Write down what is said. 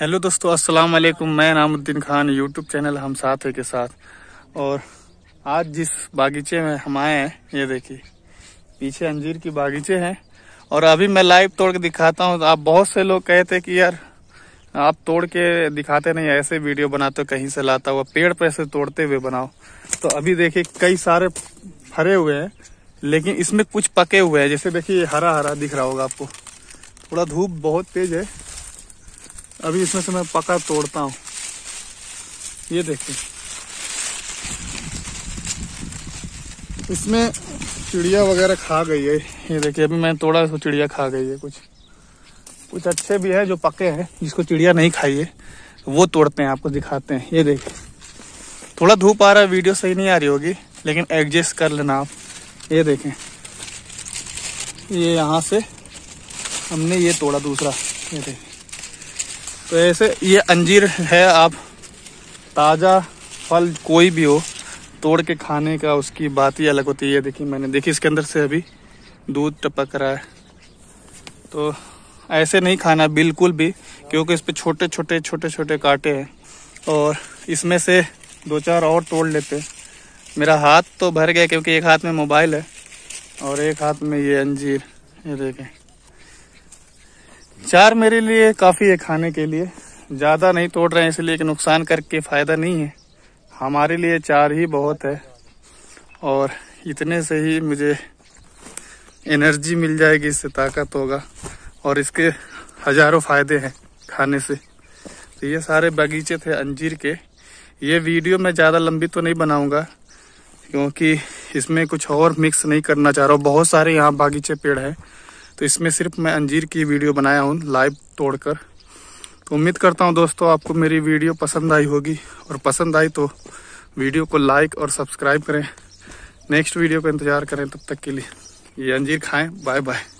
hello दोस्तों अस्सलाम वालेकुम मैं नामुद्दीन खान यूट्यूब चैनल हम साथ है के साथ और आज जिस बागीचे में हम आए हैं ये देखिए पीछे अंजीर की बागीचे हैं और अभी मैं लाइव तोड़ के दिखाता हूँ आप बहुत से लोग कहे थे कि यार आप तोड़ के दिखाते नहीं ऐसे वीडियो बनाते हो कहीं से लाता हुआ पेड़ पर ऐसे तोड़ते हुए बनाओ तो अभी देखिए कई सारे फरे हुए हैं लेकिन इसमें कुछ पके हुए हैं जैसे देखिए हरा हरा दिख रहा होगा आपको थोड़ा धूप बहुत तेज है अभी इसमें से मैं पका तोड़ता हूँ ये देखिए इसमें चिड़िया वगैरह खा गई है ये देखिए अभी मैंने तोड़ा इसको चिड़िया खा गई है कुछ कुछ अच्छे भी है जो पके हैं जिसको चिड़िया नहीं खाई है वो तोड़ते हैं आपको दिखाते हैं ये देखिए थोड़ा धूप आ रहा है वीडियो सही नहीं आ रही होगी लेकिन एडजस्ट कर लेना आप ये देखें ये यहाँ से हमने ये तोड़ा दूसरा ये देखें तो ऐसे ये अंजीर है आप ताज़ा फल कोई भी हो तोड़ के खाने का उसकी बात ही अलग होती है देखिए मैंने देखी इसके अंदर से अभी दूध टपक रहा है तो ऐसे नहीं खाना बिल्कुल भी क्योंकि इस पर छोटे छोटे छोटे छोटे कांटे हैं और इसमें से दो चार और तोड़ लेते हैं मेरा हाथ तो भर गया क्योंकि एक हाथ में मोबाइल है और एक हाथ में ये अंजीर ये देखें चार मेरे लिए काफ़ी है खाने के लिए ज़्यादा नहीं तोड़ रहे हैं इसलिए कि नुकसान करके फ़ायदा नहीं है हमारे लिए चार ही बहुत है और इतने से ही मुझे एनर्जी मिल जाएगी इससे ताकत होगा और इसके हजारों फायदे हैं खाने से तो ये सारे बगीचे थे अंजीर के ये वीडियो मैं ज़्यादा लंबी तो नहीं बनाऊंगा क्योंकि इसमें कुछ और मिक्स नहीं करना चाह रहा हूँ बहुत सारे यहाँ बागीचे पेड़ हैं तो इसमें सिर्फ मैं अंजीर की वीडियो बनाया हूँ लाइव तोड़कर तो उम्मीद करता हूँ दोस्तों आपको मेरी वीडियो पसंद आई होगी और पसंद आई तो वीडियो को लाइक और सब्सक्राइब करें नेक्स्ट वीडियो का इंतज़ार करें तब तक के लिए ये अंजीर खाएं बाय बाय